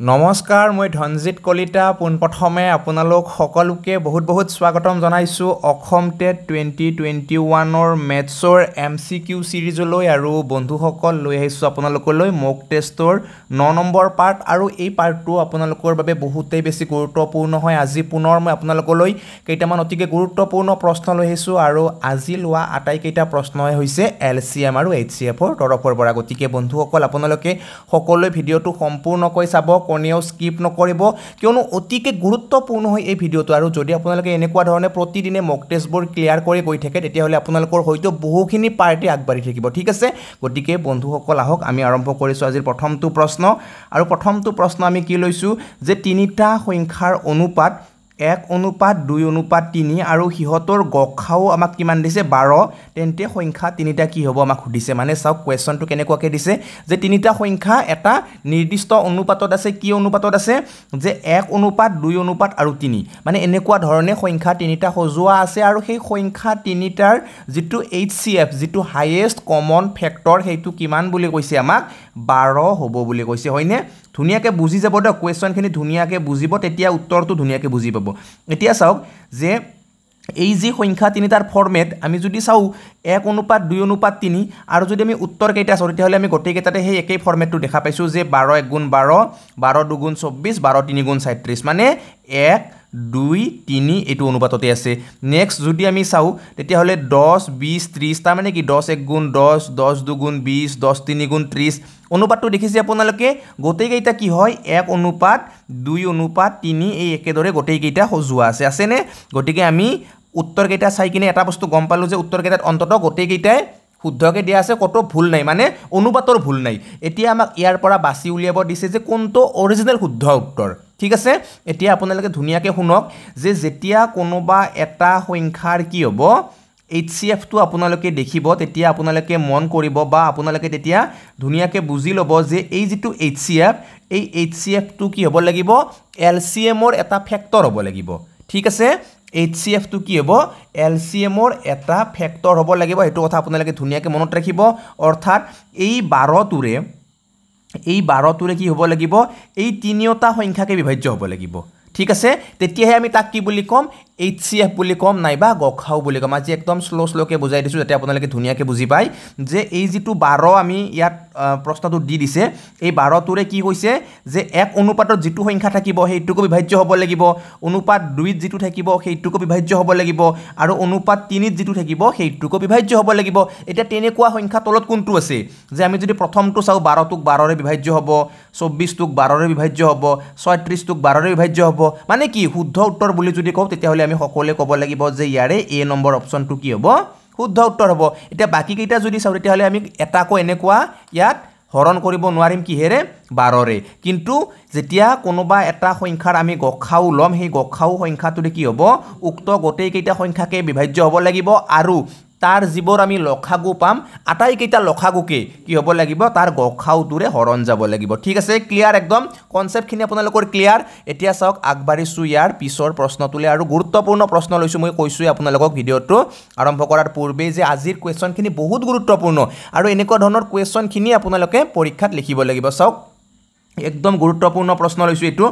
নমস্কাৰ মই ধনজিৎ কলিতা পোনপ্ৰথমে আপোনালোক সকলোকে বহুত বহুত স্বাগতম জনাইছোঁ অসম টেট টুৱেণ্টি টুৱেণ্টি ওৱানৰ মেথছৰ এম চি কিউ ছিৰিজলৈ আৰু বন্ধুসকল লৈ আহিছোঁ আপোনালোকলৈ মক টেষ্টৰ ন নম্বৰ পাৰ্ট আৰু এই পাৰ্টটো আপোনালোকৰ বাবে বহুতেই বেছি গুৰুত্বপূৰ্ণ হয় আজি পুনৰ মই আপোনালোকলৈ কেইটামান অতিকৈ গুৰুত্বপূৰ্ণ প্ৰশ্ন লৈ আহিছোঁ আৰু আজি লোৱা আটাইকেইটা প্ৰশ্নই হৈছে এল চি এম আৰু এইচ চি এফৰ তৰফৰ পৰা গতিকে বন্ধুসকল আপোনালোকে সকলোৱে ভিডিঅ'টো সম্পূৰ্ণকৈ চাব কৰ্ণিয়াও স্কিপ নকৰিব কিয়নো অতিকে গুৰুত্বপূৰ্ণ হয় এই ভিডিঅ'টো আৰু যদি আপোনালোকে এনেকুৱা ধৰণে প্ৰতিদিনে মক টেষ্টবোৰ ক্লিয়াৰ কৰি গৈ থাকে তেতিয়াহ'লে আপোনালোকৰ হয়তো বহুখিনি পাৰ্টি আগবাঢ়ি থাকিব ঠিক আছে গতিকে বন্ধুসকল আহক আমি আৰম্ভ কৰিছোঁ আজিৰ প্ৰথমটো প্ৰশ্ন আৰু প্ৰথমটো প্ৰশ্ন আমি কি লৈছোঁ যে তিনিটা সংখ্যাৰ অনুপাত এক অনুপাত দুই অনুপাত তিনি আৰু সিহঁতৰ গ খাও আমাক কিমান দিছে বাৰ তেন্তে সংখ্যা তিনিটা কি হ'ব আমাক সুধিছে মানে চাওক কুৱেশ্যনটো কেনেকুৱাকৈ দিছে যে তিনিটা সংখ্যা এটা নিৰ্দিষ্ট অনুপাতত আছে কি অনুপাতত আছে যে এক অনুপাত দুই অনুপাত আৰু তিনি মানে এনেকুৱা ধৰণে সংখ্যা তিনিটা সজোৱা আছে আৰু সেই সংখ্যা তিনিটাৰ যিটো এইচ চি এফ যিটো হায়েষ্ট কমন ফেক্টৰ সেইটো কিমান বুলি কৈছে আমাক বাৰ হ'ব বুলি কৈছে হয়নে ধুনীয়াকৈ বুজি যাব দিয়ক কুৱেশ্যনখিনি ধুনীয়াকৈ বুজিব তেতিয়া উত্তৰটো ধুনীয়াকৈ বুজি পাব এতিয়া চাওক যে এই যি সংখ্যা তিনিটাৰ ফৰ্মেট আমি যদি চাওঁ এক অনুপাত দুই অনুপাত তিনি আৰু যদি আমি উত্তৰকেইটা চাওঁ তেতিয়াহ'লে আমি গোটেইকেইটাতে সেই একেই ফৰ্মেটটো দেখা পাইছোঁ যে বাৰ একগুণ বাৰ বাৰ দুগুণ চৌব্বিছ বাৰ তিনিগুণ ছয়ত্ৰিছ মানে এক দুই তিনি এইটো অনুপাততে আছে নেক্সট যদি আমি চাওঁ তেতিয়াহ'লে দহ বিছ ত্ৰিছ তাৰমানে কি দহ এক গুণ দহ দহ দুগুণ বিছ দহ তিনি গুণ ত্ৰিছ অনুপাতটো দেখিছে আপোনালোকে গোটেইকেইটা কি হয় এক অনুপাত দুই অনুপাত তিনি এই একেদৰে গোটেইকেইটা সজোৱা আছে আছেনে গতিকে আমি উত্তৰকেইটা চাই কিনে এটা বস্তু গম পালোঁ যে উত্তৰকেইটাত অন্তত গোটেইকেইটাই শুদ্ধকৈ দিয়া আছে ক'তো ভুল নাই মানে অনুপাতৰ ভুল নাই এতিয়া আমাক ইয়াৰ পৰা বাচি উলিয়াব দিছে যে কোনটো অৰিজিনেল শুদ্ধ উত্তৰ ঠিক আছে এতিয়া আপোনালোকে ধুনীয়াকৈ শুনক যে যেতিয়া কোনোবা এটা সংখ্যাৰ কি হ'ব এইচ চি এফটো আপোনালোকে দেখিব তেতিয়া আপোনালোকে মন কৰিব বা আপোনালোকে তেতিয়া ধুনীয়াকৈ বুজি ল'ব যে এই যিটো এইচ চি এফ এই এইচ চি এফটো কি হ'ব লাগিব এল চি এমৰ এটা ফেক্টৰ হ'ব লাগিব ঠিক আছে এইচ চি এফটো কি হ'ব এল চি এমৰ এটা ফেক্টৰ হ'ব লাগিব সেইটো কথা আপোনালোকে ধুনীয়াকৈ মনত ৰাখিব অৰ্থাৎ এই বাৰটোৰে এই বাৰটোৰে কি হ'ব লাগিব এই তিনিওটা সংখ্যাকে বিভাজ্য হ'ব লাগিব ঠিক আছে তেতিয়াহে আমি তাক কি বুলি ক'ম এইচ চি এফ বুলি ক'ম নাইবা গখাও বুলি ক'ম আজি একদম শ্ল' শ্ল'কৈ বুজাই দিছোঁ যাতে আপোনালোকে ধুনীয়াকৈ বুজি পায় যে এই যিটো বাৰ আমি ইয়াত প্ৰশ্নটো দি দিছে এই বাৰটোৰে কি হৈছে যে এক অনুপাতত যিটো সংখ্যা থাকিব সেইটোকো বিভাজ্য হ'ব লাগিব অনুপাত দুইত যিটো থাকিব সেইটোকো বিভাজ্য হ'ব লাগিব আৰু অনুপাত তিনিত যিটো থাকিব সেইটোকো বিভাজ্য হ'ব লাগিব এতিয়া তেনেকুৱা সংখ্যা তলত কোনটো আছে যে আমি যদি প্ৰথমটো চাওঁ বাৰটোক বাৰৰে বিভাজ্য হ'ব চৌব্বিছটোক বাৰৰে বিভাজ্য হ'ব ছয়ত্ৰিছটোক বাৰৰে বিভাজ্য হ'ব মানে কি শুদ্ধ উত্তৰ বুলি যদি কওঁ তেতিয়াহ'লে আমি সকলোৱে ক'ব লাগিব যে ইয়াৰে এ নম্বৰ অপশ্যনটো কি হ'ব শুদ্ধ উত্তৰ হ'ব এতিয়া বাকীকেইটা যদি চাওঁ তেতিয়াহ'লে আমি এটাকৈ এনেকুৱা ইয়াত হৰণ কৰিব নোৱাৰিম কিহেৰে বাৰৰে কিন্তু যেতিয়া কোনোবা এটা সংখ্যাৰ আমি গখাও ল'ম সেই গখাও সংখ্যাটোৰে কি হ'ব উক্ত গোটেইকেইটা সংখ্যাকে বিভাজ্য হ'ব লাগিব আৰু তাৰ যিবোৰ আমি লখাগু পাম আটাইকেইটা লখাগুকেই কি হ'ব লাগিব তাৰ গখাউটোৰে হৰণ যাব লাগিব ঠিক আছে ক্লিয়াৰ একদম কনচেপ্টখিনি আপোনালোকৰ ক্লিয়াৰ এতিয়া চাওক আগবাঢ়িছোঁ ইয়াৰ পিছৰ প্ৰশ্নটোলৈ আৰু গুৰুত্বপূৰ্ণ প্ৰশ্ন লৈছোঁ মই কৈছোঁৱেই আপোনালোকক ভিডিঅ'টো আৰম্ভ কৰাৰ পূৰ্বেই যে আজিৰ কুৱেশ্যনখিনি বহুত গুৰুত্বপূৰ্ণ আৰু এনেকুৱা ধৰণৰ কুৱেশ্যনখিনি আপোনালোকে পৰীক্ষাত লিখিব লাগিব চাওক একদম গুৰুত্বপূৰ্ণ প্ৰশ্ন লৈছোঁ এইটো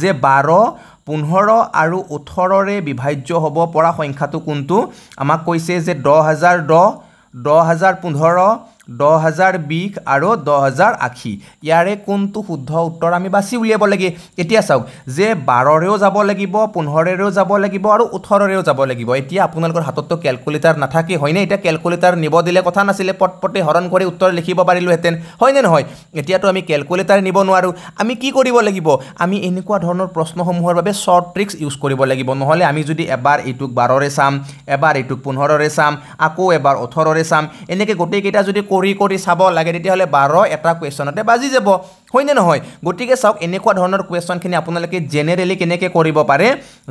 যে বাৰ পোন্ধৰ আৰু ওঠৰৰে বিভাজ্য হ'ব পৰা সংখ্যাটো কোনটো আমাক কৈছে যে দহ হাজাৰ দহ দহ হাজাৰ পোন্ধৰ দহ হাজাৰ বিশ আৰু দহ হাজাৰ আশী ইয়াৰে কোনটো শুদ্ধ উত্তৰ আমি বাছি উলিয়াব লাগে এতিয়া চাওক যে বাৰৰেও যাব লাগিব পোন্ধৰেৰেও যাব লাগিব আৰু ওঠৰৰেও যাব লাগিব এতিয়া আপোনালোকৰ হাততো কেলকুলেটাৰ নাথাকে হয়নে এতিয়া কেলকুলেটাৰ নিব দিলে কথা নাছিলে পটপটে হৰণ কৰি উত্তৰ লিখিব পাৰিলোহেঁতেন হয়নে নহয় এতিয়াতো আমি কেলকুলেটাৰ নিব নোৱাৰোঁ আমি কি কৰিব লাগিব আমি এনেকুৱা ধৰণৰ প্ৰশ্নসমূহৰ বাবে শ্বৰ্ট ট্ৰিক্স ইউজ কৰিব লাগিব নহ'লে আমি যদি এবাৰ এইটোক বাৰৰে চাম এবাৰ এইটোক পোন্ধৰৰে চাম আকৌ এবাৰ ওঠৰৰে চাম এনেকৈ গোটেইকেইটা যদি কৰোঁ কৰি কৰি চাব লাগে তেতিয়াহ'লে বাৰ এটা কুৱেশ্যনতে বাজি যাব হয়নে নহয় গতিকে চাওক এনেকুৱা ধৰণৰ কুৱেশ্যনখিনি আপোনালোকে জেনেৰেলি কেনেকৈ কৰিব পাৰে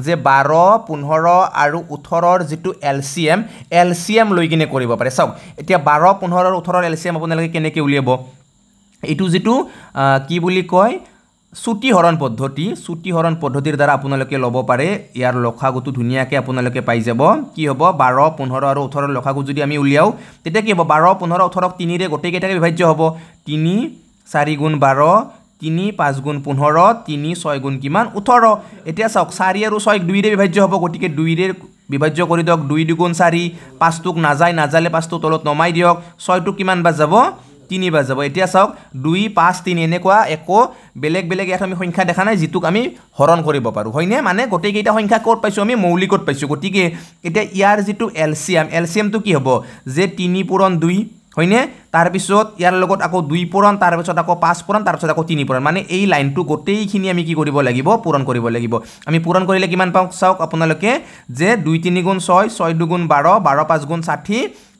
যে বাৰ পোন্ধৰ আৰু ওঠৰৰ যিটো L C M L C M লৈ কিনে কৰিব পাৰে চাওক এতিয়া বাৰ পোন্ধৰ আৰু ওঠৰৰ এল চি এম আপোনালোকে কেনেকৈ উলিয়াব এইটো যিটো কি বুলি কয় চুটিহৰণ পদ্ধতি চুটিহৰণ পদ্ধতিৰ দ্বাৰা আপোনালোকে ল'ব পাৰে ইয়াৰ লখাগুটো ধুনীয়াকৈ আপোনালোকে পাই যাব কি হ'ব বাৰ পোন্ধৰ আৰু ওঠৰ লখাগু যদি আমি উলিয়াওঁ তেতিয়া কি হ'ব বাৰ পোন্ধৰ ওঠৰক তিনিৰে গোটেইকেইটাকে বিভাজ্য হ'ব তিনি চাৰি গুণ বাৰ তিনি পাঁচ গুণ পোন্ধৰ তিনি ছয় গুণ কিমান ওঠৰ এতিয়া চাওক চাৰি আৰু ছয় দুইৰে বিভাজ্য হ'ব গতিকে দুইৰে বিভাজ্য কৰি দিয়ক দুই দুগুণ চাৰি পাঁচটোক নাযায় নাযালে পাঁচটো তলত নমাই দিয়ক ছয়টো কিমান বাজ যাব তিনি বাজ যাব এতিয়া চাওক দুই পাঁচ তিনি এনেকুৱা একো বেলেগ বেলেগ ইয়াত আমি সংখ্যা দেখা নাই যিটোক আমি হৰণ কৰিব পাৰোঁ হয়নে মানে গোটেইকেইটা সংখ্যা ক'ত পাইছোঁ আমি মৌলিকত পাইছোঁ গতিকে এতিয়া ইয়াৰ যিটো L C M L C এমটো কি হ'ব যে তিনি পূৰণ দুই হয়নে তাৰপিছত ইয়াৰ লগত আকৌ দুই পূৰণ তাৰপিছত আকৌ পাঁচ পূৰণ তাৰপিছত আকৌ তিনি পূৰণ মানে এই লাইনটো গোটেইখিনি আমি কি কৰিব লাগিব পূৰণ কৰিব লাগিব আমি পূৰণ কৰিলে কিমান পাওঁ চাওক আপোনালোকে যে দুই তিনি গুণ ছয় ছয় দুগুণ বাৰ বাৰ পাঁচ গুণ ষাঠি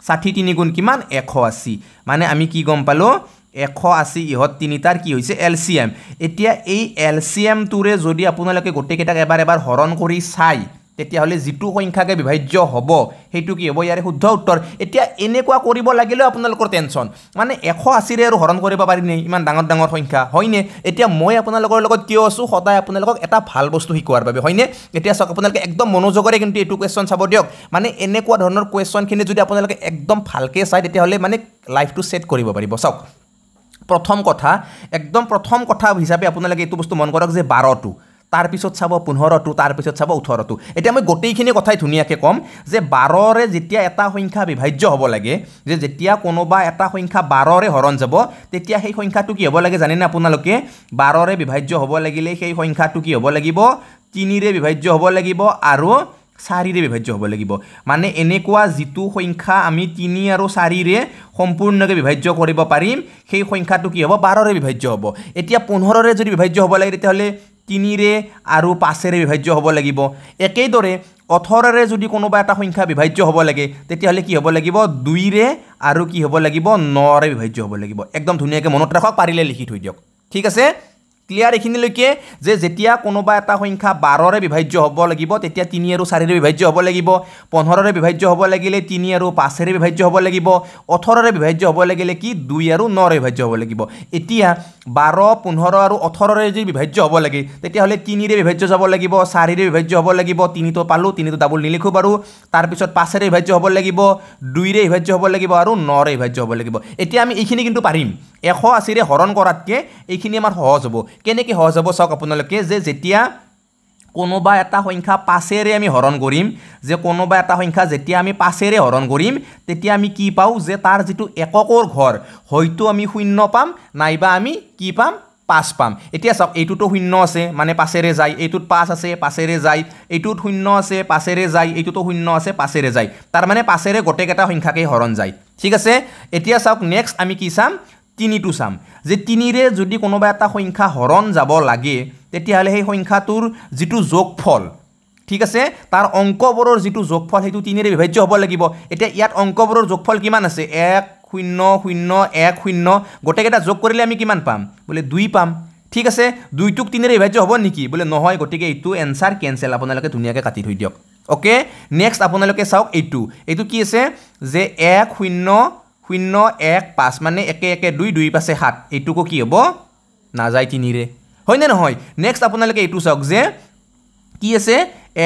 ষাঠি তিনি গুণ কিমান এশ আশী মানে আমি কি গম পালোঁ এশ আশী ইহঁত তিনিটাৰ কি হৈছে এল চি এম এতিয়া এই এল চি এমটোৰে যদি আপোনালোকে গোটেইকেইটাক এবাৰ এবাৰ হৰণ কৰি চায় তেতিয়াহ'লে যিটো সংখ্যাকে বিভাজ্য হ'ব সেইটো কি হ'ব ইয়াৰে শুদ্ধ উত্তৰ এতিয়া এনেকুৱা কৰিব লাগিলেও আপোনালোকৰ টেনশ্যন মানে এশ আশীৰে আৰু হৰণ কৰিব পাৰিনে ইমান ডাঙৰ ডাঙৰ সংখ্যা হয়নে এতিয়া মই আপোনালোকৰ লগত কিয় আছোঁ সদায় আপোনালোকক এটা ভাল বস্তু শিকোৱাৰ বাবে হয়নে এতিয়া চাওক আপোনালোকে একদম মনোযোগেৰে কিন্তু এইটো কুৱেশ্যন চাব দিয়ক মানে এনেকুৱা ধৰণৰ কুৱেশ্যনখিনি যদি আপোনালোকে একদম ভালকৈ চায় তেতিয়াহ'লে মানে লাইফটো ছেট কৰিব পাৰিব চাওক প্ৰথম কথা একদম প্ৰথম কথা হিচাপে আপোনালোকে এইটো বস্তু মন কৰক যে বাৰটো তাৰপিছত চাব পোন্ধৰটো তাৰপিছত চাব ওঠৰটো এতিয়া মই গোটেইখিনি কথাই ধুনীয়াকৈ ক'ম যে বাৰৰে যেতিয়া এটা সংখ্যা বিভাজ্য হ'ব লাগে যে যেতিয়া কোনোবা এটা সংখ্যা বাৰৰে হৰণ যাব তেতিয়া সেই সংখ্যাটো কি হ'ব লাগে জানেনে আপোনালোকে বাৰৰে বিভাজ্য হ'ব লাগিলে সেই সংখ্যাটো কি হ'ব লাগিব তিনিৰে বিভাজ্য হ'ব লাগিব আৰু চাৰিৰে বিভাজ্য হ'ব লাগিব মানে এনেকুৱা যিটো সংখ্যা আমি তিনি আৰু চাৰিৰে সম্পূৰ্ণকৈ বিভাজ্য কৰিব পাৰিম সেই সংখ্যাটো কি হ'ব বাৰৰে বিভাজ্য হ'ব এতিয়া পোন্ধৰৰে যদি বিভাজ্য হ'ব লাগে তেতিয়াহ'লে তিনিৰে আৰু পাঁচেৰে বিভাজ্য হ'ব লাগিব একেদৰে ওঠৰেৰে যদি কোনোবা এটা সংখ্যা বিভাজ্য হ'ব লাগে তেতিয়াহ'লে কি হ'ব লাগিব দুইৰে আৰু কি হ'ব লাগিব নৰে বিভাজ্য হ'ব লাগিব একদম ধুনীয়াকৈ মনত ৰাখক পাৰিলে লিখি থৈ দিয়ক ঠিক আছে ক্লিয়াৰ এইখিনিলৈকে যে যেতিয়া কোনোবা এটা সংখ্যা বাৰৰে বিভাজ্য হ'ব লাগিব তেতিয়া তিনি আৰু চাৰিৰে বিভাজ্য হ'ব লাগিব পোন্ধৰৰে বিভাজ্য হ'ব লাগিলে তিনি আৰু পাঁচেৰে বিভাজ্য হ'ব লাগিব ওঠৰৰে বিভাজ্য হ'ব লাগিলে কি দুই আৰু নৰে বিভাজ্য হ'ব লাগিব এতিয়া বাৰ পোন্ধৰ আৰু ওঠৰৰে যদি বিভাজ্য হ'ব লাগে তেতিয়াহ'লে তিনিৰে বিভাজ্য যাব লাগিব চাৰিৰে বিভাজ্য হ'ব লাগিব তিনিটো পালোঁ তিনিটো ডাবল নিলিখোঁ বাৰু তাৰপিছত পাঁচেৰে বিভাজ্য হ'ব লাগিব দুইৰে বিভাজ্য হ'ব লাগিব আৰু নৰে বিভাজ্য হ'ব লাগিব এতিয়া আমি এইখিনি কিন্তু পাৰিম এশ আশীৰে হৰণ কৰাতকৈ এইখিনি আমাৰ সহজ হ'ব কেনেকৈ সহজ হ'ব চাওক আপোনালোকে যে যেতিয়া কোনোবা এটা সংখ্যা পাছেৰে আমি হৰণ কৰিম যে কোনোবা এটা সংখ্যা যেতিয়া আমি পাছেৰে হৰণ কৰিম তেতিয়া আমি কি পাওঁ যে তাৰ যিটো এককৰ ঘৰ হয়তো আমি শূন্য পাম নাইবা আমি কি পাম পাঁচ পাম এতিয়া চাওক এইটোতো শূন্য আছে মানে পাছেৰে যায় এইটোত পাঁচ আছে পাছেৰে যায় এইটোত শূন্য আছে পাছেৰে যায় এইটোতো শূন্য আছে পাছেৰে যায় তাৰমানে পাছেৰে গোটেইকেইটা সংখ্যাকেই হৰণ যায় ঠিক আছে এতিয়া চাওক নেক্সট আমি কি চাম তিনিটো চাম যে তিনিৰে যদি কোনোবা এটা সংখ্যা হৰণ যাব লাগে তেতিয়াহ'লে সেই সংখ্যাটোৰ যিটো যোগফল ঠিক আছে তাৰ অংকবোৰৰ যিটো যোগফল সেইটো তিনিৰে বিভাজ্য হ'ব লাগিব এতিয়া ইয়াত অংকবোৰৰ যোগফল কিমান আছে এক শূন্য শূন্য এক শূন্য গোটেইকেইটা যোগ কৰিলে আমি কিমান পাম বোলে দুই পাম ঠিক আছে দুইটোক তিনিৰে বিভাজ্য হ'ব নেকি বোলে নহয় গতিকে এইটো এনচাৰ কেঞ্চেল আপোনালোকে ধুনীয়াকৈ কাটি থৈ দিয়ক অ'কে নেক্সট আপোনালোকে চাওক এইটো এইটো কি আছে যে এক শূন্য শূন্য এক পাঁচ মানে একে একে দুই দুই পাঁচে সাত এইটোকো কি হ'ব নাযায় তিনিৰে হয়নে নহয় নেক্সট আপোনালোকে এইটো চাওক যে কি আছে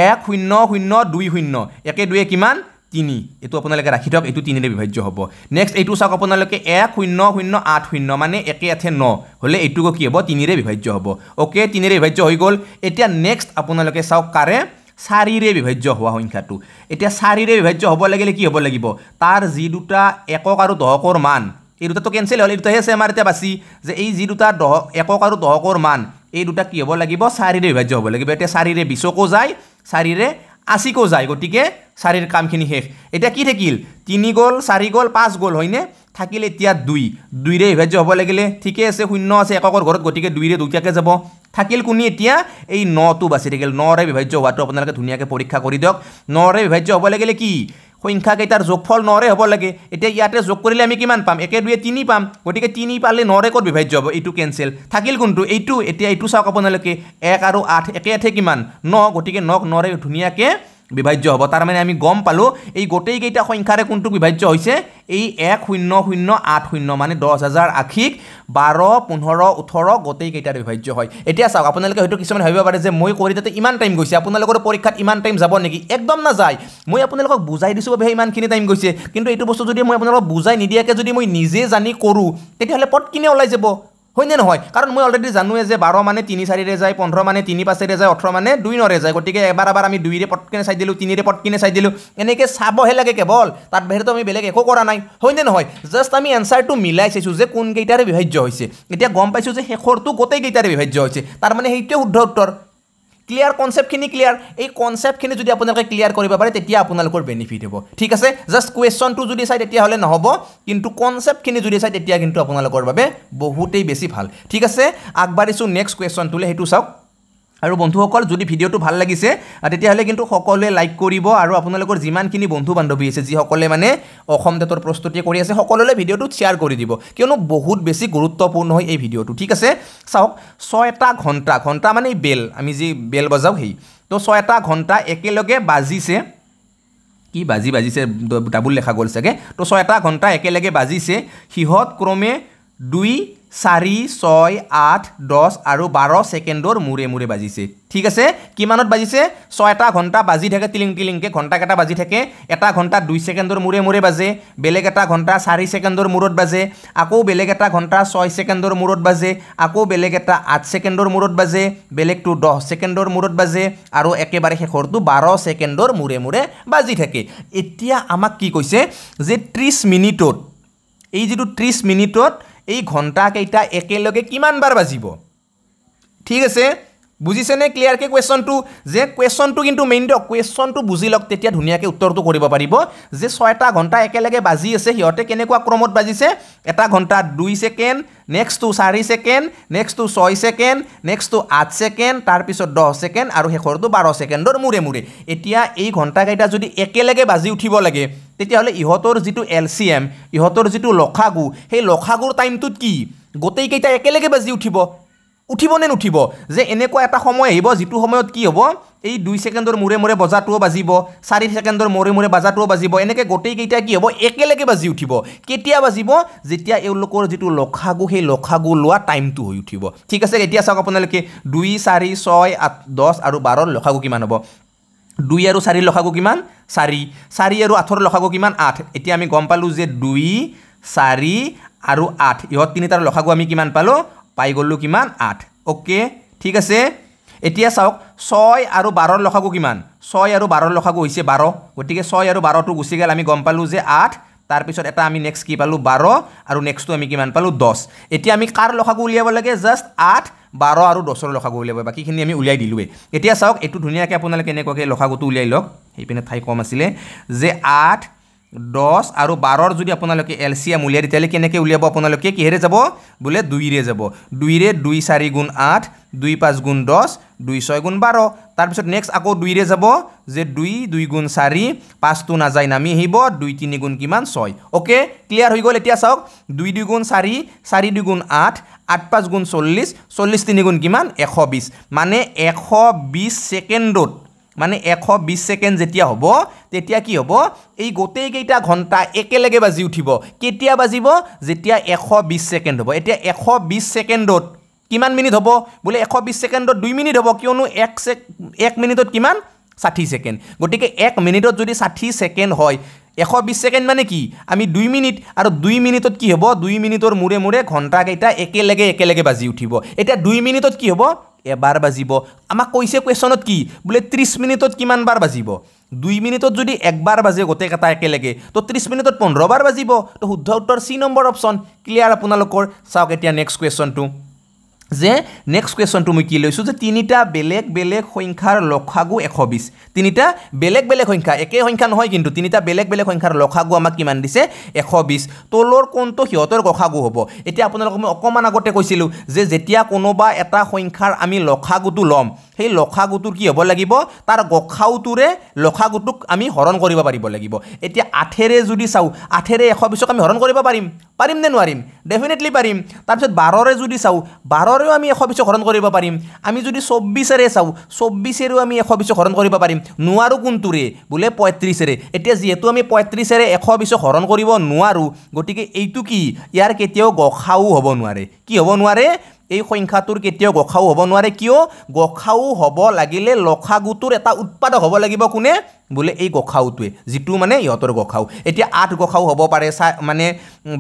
এক শূন্য শূন্য দুই শূন্য একে দুয়ে কিমান তিনি এইটো আপোনালোকে ৰাখি থওক এইটো তিনিৰে বিভাজ্য হ'ব নেক্সট এইটো চাওক আপোনালোকে এক শূন্য শূন্য আঠ শূন্য মানে একে আঠে ন হ'লে এইটোকো কি হ'ব তিনিৰে বিভাজ্য হ'ব অ'কে তিনিৰে বিভাজ্য হৈ গ'ল এতিয়া নেক্সট আপোনালোকে চাওক কাৰে চাৰিৰে বিভাজ্য হোৱা সংখ্যাটো এতিয়া চাৰিৰে বিভাজ্য হ'ব লাগিলে কি হ'ব লাগিব তাৰ যি দুটা একক আৰু দহকৰ মান এই দুটাটো কেনচেল হ'ল এই দুটাহে আছে আমাৰ এতিয়া বাচি যে এই যি দুটা দহ একক আৰু দহকৰ মান এই দুটা কি হ'ব লাগিব চাৰিৰে বিভাজ্য হ'ব লাগিব এতিয়া চাৰিৰে বিছকো যায় চাৰিৰে আশীকো যায় গতিকে চাৰিৰ কামখিনি শেষ এতিয়া কি থাকিল তিনি গ'ল চাৰি গ'ল পাঁচ গ'ল হয়নে থাকিলে এতিয়া দুই দুইৰে বিভাজ্য হ'ব লাগিলে ঠিকেই আছে শূন্য আছে এককৰ ঘৰত গতিকে দুইৰে দুটীয়াকৈ যাব থাকিল কোনে এতিয়া এই নটো বাচি থাকিল নৰে বিভাজ্য হোৱাটো আপোনালোকে ধুনীয়াকৈ পৰীক্ষা কৰি দিয়ক নৰে বিভাজ্য হ'ব লাগিলে কি সংখ্যাকেইটাৰ যোগফল নৰে হ'ব লাগে এতিয়া ইয়াতে যোগ কৰিলে আমি কিমান পাম একে দুয়ে তিনি পাম গতিকে তিনি পালে নৰে ক'ত বিভাজ্য হ'ব এইটো কেঞ্চেল থাকিল কোনটো এইটো এতিয়া এইটো চাওক আপোনালোকে এক আৰু আঠ একে আঠে কিমান ন গতিকে নক নৰে ধুনীয়াকৈ বিভাজ্য হ'ব তাৰমানে আমি গম পালোঁ এই গোটেইকেইটা সংখ্যাৰে কোনটো বিভাজ্য হৈছে এই এক শূন্য শূন্য আঠ শূন্য মানে দহ হাজাৰ আশীক বাৰ পোন্ধৰ ওঠৰ গোটেইকেইটাৰ বিভাজ্য হয় এতিয়া চাওক আপোনালোকে হয়তো কিছুমানে ভাবিব পাৰে যে মই কৰি তাতে ইমান টাইম গৈছে আপোনালোকৰ পৰীক্ষাত ইমান টাইম যাব নেকি একদম নাযায় মই আপোনালোকক বুজাই দিছোঁ বাবেহে ইমানখিনি টাইম গৈছে কিন্তু এইটো বস্তু যদি মই আপোনালোকক বুজাই নিদিয়াকৈ যদি মই নিজে জানি কৰোঁ তেতিয়াহ'লে কিনে ওলাই যাব হয়নে নহয় কাৰণ মই অলৰেডি জানোৱেই যে বাৰ মানে তিনি চাৰিৰে যায় পোন্ধৰ মানে তিনি পাঁচেৰে যায় ওঠৰ মানে দুই নৰে যায় গতিকে এবাৰ এবাৰ আমি দুইৰে পটকিনে চাই দিলোঁ তিনিৰে পটকিনে চাই দিলোঁ এনেকৈ চাবহে লাগে কেৱল তাত বাহিৰতো আমি বেলেগ একো কৰা নাই হয়নে নহয় জাষ্ট আমি এনচাৰটো মিলাই চাইছোঁ যে কোনকেইটাৰে বিভাজ্য হৈছে এতিয়া গম পাইছোঁ যে শেষৰটো গোটেইকেইটাৰে বিভাজ্য হৈছে তাৰমানে সেইটোৱে শুদ্ধ উত্তৰ ক্লিয়াৰ কনচেপ্টখিনি ক্লিয়াৰ এই কনচেপ্টখিনি যদি আপোনালোকে ক্লিয়াৰ কৰিব পাৰে তেতিয়া আপোনালোকৰ বেনিফিট হ'ব ঠিক আছে জাষ্ট কুৱেশ্যনটো যদি চাই তেতিয়াহ'লে নহ'ব কিন্তু কনচেপ্টখিনি যদি চাই তেতিয়া কিন্তু আপোনালোকৰ বাবে বহুতেই বেছি ভাল ঠিক আছে আগবাঢ়িছোঁ নেক্সট কুৱেশ্যনটোলৈ সেইটো চাওক আৰু বন্ধুসকল যদি ভিডিঅ'টো ভাল লাগিছে তেতিয়াহ'লে কিন্তু সকলোৱে লাইক কৰিব আৰু আপোনালোকৰ যিমানখিনি বন্ধু বান্ধৱী আছে যিসকলে মানে অসম টেটৰ প্ৰস্তুতি কৰি আছে সকলোলৈ ভিডিঅ'টো শ্বেয়াৰ কৰি দিব কিয়নো বহুত বেছি গুৰুত্বপূৰ্ণ হয় এই ভিডিঅ'টো ঠিক আছে চাওক ছয়টা ঘণ্টা ঘণ্টা মানে বেল আমি যি বেল বজাওঁ সেই তো ছয়টা ঘণ্টা একেলগে বাজিছে কি বাজি বাজিছে ডাবুল লেখা গ'ল চাগে তো ছয়টা ঘণ্টা একেলগে বাজিছে সিহঁত ক্ৰমে দুই চাৰি ছয় আঠ দহ আৰু বাৰ ছেকেণ্ডৰ মূৰে মূৰে বাজিছে ঠিক আছে কিমানত বাজিছে ছয় এটা ঘণ্টা বাজি থাকে টিলিং টিলিংকে ঘণ্টা কেইটা বাজি থাকে এটা ঘণ্টা দুই ছেকেণ্ডৰ মূৰে মূৰে বাজে বেলেগ এটা ঘণ্টা চাৰি ছেকেণ্ডৰ মূৰত বাজে আকৌ বেলেগ এটা ঘণ্টা ছয় ছেকেণ্ডৰ মূৰত বাজে আকৌ বেলেগ এটা আঠ ছেকেণ্ডৰ মূৰত বাজে বেলেগটো দহ ছেকেণ্ডৰ মূৰত বাজে আৰু একেবাৰে শেষৰটো বাৰ ছেকেণ্ডৰ মূৰে মূৰে বাজি থাকে এতিয়া আমাক কি কৈছে যে ত্ৰিছ মিনিটত এই যিটো ত্ৰিছ মিনিটত এই ঘণ্টাকেইটা একেলগে কিমানবাৰ বাজিব ঠিক আছে বুজিছেনে ক্লিয়াৰকৈ কুৱেশ্যনটো যে কুৱেশ্যনটো কিন্তু মেইন দিয়ক কুৱেশ্যনটো বুজি লওক তেতিয়া ধুনীয়াকৈ উত্তৰটো কৰিব পাৰিব যে ছয়টা ঘণ্টা একেলগে বাজি আছে সিহঁতে কেনেকুৱা ক্ৰমত বাজিছে এটা ঘণ্টা দুই ছেকেণ্ড নেক্সটটো চাৰি ছেকেণ্ড নেক্সটটো ছয় ছেকেণ্ড নেক্সটটো আঠ ছেকেণ্ড তাৰপিছত দহ ছেকেণ্ড আৰু শেষৰটো বাৰ ছেকেণ্ডৰ মূৰে মূৰে এতিয়া এই ঘণ্টাকেইটা যদি একেলগে বাজি উঠিব লাগে তেতিয়াহ'লে ইহঁতৰ যিটো এল চি এম ইহঁতৰ যিটো লখাগু সেই লখাগুৰ টাইমটোত কি গোটেইকেইটা একেলগে বাজি উঠিব উঠিব নে নুঠিব যে এনেকুৱা এটা সময় আহিব যিটো সময়ত কি হ'ব এই দুই ছেকেণ্ডৰ মূৰে মূৰে বজাটোও বাজিব চাৰি ছেকেণ্ডৰ মূৰে মূৰে বজাটোও বাজিব এনেকৈ গোটেইকেইটা কি হ'ব একেলগে বাজি উঠিব কেতিয়া বাজিব যেতিয়া এওঁলোকৰ যিটো লখাগু সেই লখাগু লোৱা টাইমটো হৈ উঠিব ঠিক আছে এতিয়া চাওক আপোনালোকে দুই চাৰি ছয় আঠ দহ আৰু বাৰৰ লখাগু কিমান হ'ব দুই আৰু চাৰিৰ লখাগু কিমান চাৰি চাৰি আৰু আঠৰ লখাগু কিমান আঠ এতিয়া আমি গম পালোঁ যে দুই চাৰি আৰু আঠ ইহঁত তিনিটাৰ লখাগু আমি কিমান পালোঁ পাই গ'লোঁ কিমান আঠ অ'কে ঠিক আছে এতিয়া চাওক ছয় আৰু বাৰৰ লখাকো কিমান ছয় আৰু বাৰৰ লখাকো হৈছে বাৰ গতিকে ছয় আৰু বাৰটো গুচি গ'ল আমি গম পালোঁ যে আঠ তাৰপিছত এটা আমি নেক্সট কি পালোঁ বাৰ আৰু নেক্সটটো আমি কিমান পালোঁ দহ এতিয়া আমি কাৰ লখাকো উলিয়াব লাগে জাষ্ট আঠ বাৰ আৰু দহৰ লখাকো উলিয়াব বাকীখিনি আমি উলিয়াই দিলোঁৱেই এতিয়া চাওক এইটো ধুনীয়াকৈ আপোনালোকে এনেকুৱাকৈ লখাগুটো উলিয়াই লওক সেইপিনে ঠাই কম আছিলে যে আঠ দহ আৰু বাৰৰ যদি আপোনালোকে এল চি এম উলিয়াই তেতিয়াহ'লে কেনেকৈ উলিয়াব আপোনালোকে কিহেৰে যাব বোলে দুইৰে যাব দুইৰে দুই চাৰি গুণ আঠ দুই পাঁচ গুণ দহ দুই ছয় গুণ বাৰ তাৰপিছত নেক্সট আকৌ দুইৰে যাব যে দুই দুই গুণ চাৰি পাঁচটো নাযায় নামি আহিব দুই তিনি গুণ কিমান ছয় অ'কে ক্লিয়াৰ হৈ গ'ল এতিয়া চাওক দুই দুগুণ চাৰি চাৰি দুগুণ আঠ আঠ পাঁচ গুণ চল্লিছ চল্লিছ তিনিগুণ কিমান এশ বিছ মানে এশ বিছ ছেকেণ্ডত মানে এশ বিছ ছেকেণ্ড যেতিয়া হ'ব তেতিয়া কি হ'ব এই গোটেইকেইটা ঘণ্টা একেলগে বাজি উঠিব কেতিয়া বাজিব যেতিয়া এশ বিছ ছেকেণ্ড হ'ব এতিয়া এশ বিছ ছেকেণ্ডত কিমান মিনিট হ'ব বোলে এশ বিছ ছেকেণ্ডত দুই মিনিট হ'ব কিয়নো এক ছেক এক মিনিটত কিমান ষাঠি ছেকেণ্ড গতিকে এক মিনিটত যদি ষাঠি ছেকেণ্ড হয় এশ বিছ ছেকেণ্ড মানে কি আমি দুই মিনিট আৰু দুই মিনিটত কি হ'ব দুই মিনিটৰ মূৰে মূৰে ঘণ্টাকেইটা একেলগে একেলগে বাজি উঠিব এতিয়া দুই মিনিটত কি হ'ব এবাৰ বাজিব আমাক কৈছে কুৱেশ্যনত কি বোলে ত্ৰিছ মিনিটত কিমান বাৰ বাজিব দুই মিনিটত যদি একবাৰ বাজে গোটেইকেইটা একেলগে তো ত্ৰিছ মিনিটত পোন্ধৰবাৰ বাজিব তো শুদ্ধ উত্তৰ চি নম্বৰ অপশ্যন ক্লিয়াৰ আপোনালোকৰ চাওক এতিয়া নেক্সট কুৱেশ্যনটো যে নেক্সট কুৱেশ্যনটো মই কি লৈছোঁ যে তিনিটা বেলেগ বেলেগ সংখ্যাৰ লখাগু এশ বিছ তিনিটা বেলেগ বেলেগ সংখ্যা একে সংখ্যা নহয় কিন্তু তিনিটা বেলেগ বেলেগ সংখ্যাৰ লখাগু আমাক কিমান দিছে এশ বিছ তলৰ কোনটো সিহঁতৰ লখাগু হ'ব এতিয়া আপোনালোকক মই অকণমান আগতে কৈছিলোঁ যে যেতিয়া কোনোবা এটা সংখ্যাৰ আমি লখাগুটো ল'ম সেই লখাগুটোৰ কি হ'ব লাগিব তাৰ গখাউটোৰে লখাগুটোক আমি হৰণ কৰিব পাৰিব লাগিব এতিয়া আঠেৰে যদি চাওঁ আঠেৰে এশ বিছক আমি হৰণ কৰিব পাৰিম পাৰিম নে নোৱাৰিম ডেফিনেটলি পাৰিম তাৰপিছত বাৰৰে যদি চাওঁ বাৰৰে আৰু আমি এশ বিশক হৰণ কৰিব পাৰিম আমি যদি চৌব্বিছেৰে চাওঁ চৌব্বিছেৰেও আমি এশ বিশক হৰণ কৰিব পাৰিম নোৱাৰোঁ কোনটোৰে বোলে পঁয়ত্ৰিছেৰে এতিয়া যিহেতু আমি পঁয়ত্ৰিছেৰে এশ বিশক হৰণ কৰিব নোৱাৰোঁ গতিকে এইটো কি ইয়াৰ কেতিয়াও গসাও হ'ব নোৱাৰে কি হ'ব নোৱাৰে এই সংখ্যাটোৰ কেতিয়াও গসাও হ'ব নোৱাৰে কিয় গসাও হ'ব লাগিলে লখাগুটোৰ এটা উৎপাদক হ'ব লাগিব কোনে বোলে এই গোসাওটোৱে যিটো মানে ইহঁতৰ গোসাও এতিয়া আঠ গোসাও হ'ব পাৰে চা মানে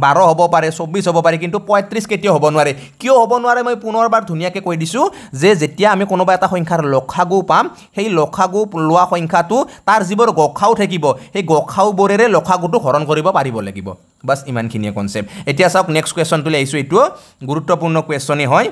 বাৰ হ'ব পাৰে চৌব্বিছ হ'ব পাৰে কিন্তু পঁয়ত্ৰিছ কেতিয়াও হ'ব নোৱাৰে কিয় হ'ব নোৱাৰে মই পুনৰবাৰ ধুনীয়াকৈ কৈ দিছোঁ যে যেতিয়া আমি কোনোবা এটা সংখ্যাৰ লখাগু পাম সেই লখাগু লোৱা সংখ্যাটো তাৰ যিবোৰ গোসাও থাকিব সেই গোসাওবোৰেৰে লখাগুটো হৰণ কৰিব পাৰিব লাগিব বাছ ইমানখিনিয়ে কনচেপ্ট এতিয়া চাওক নেক্সট কুৱেশ্যনটোলৈ আহিছোঁ এইটো গুৰুত্বপূৰ্ণ কুৱেশ্যনেই হয়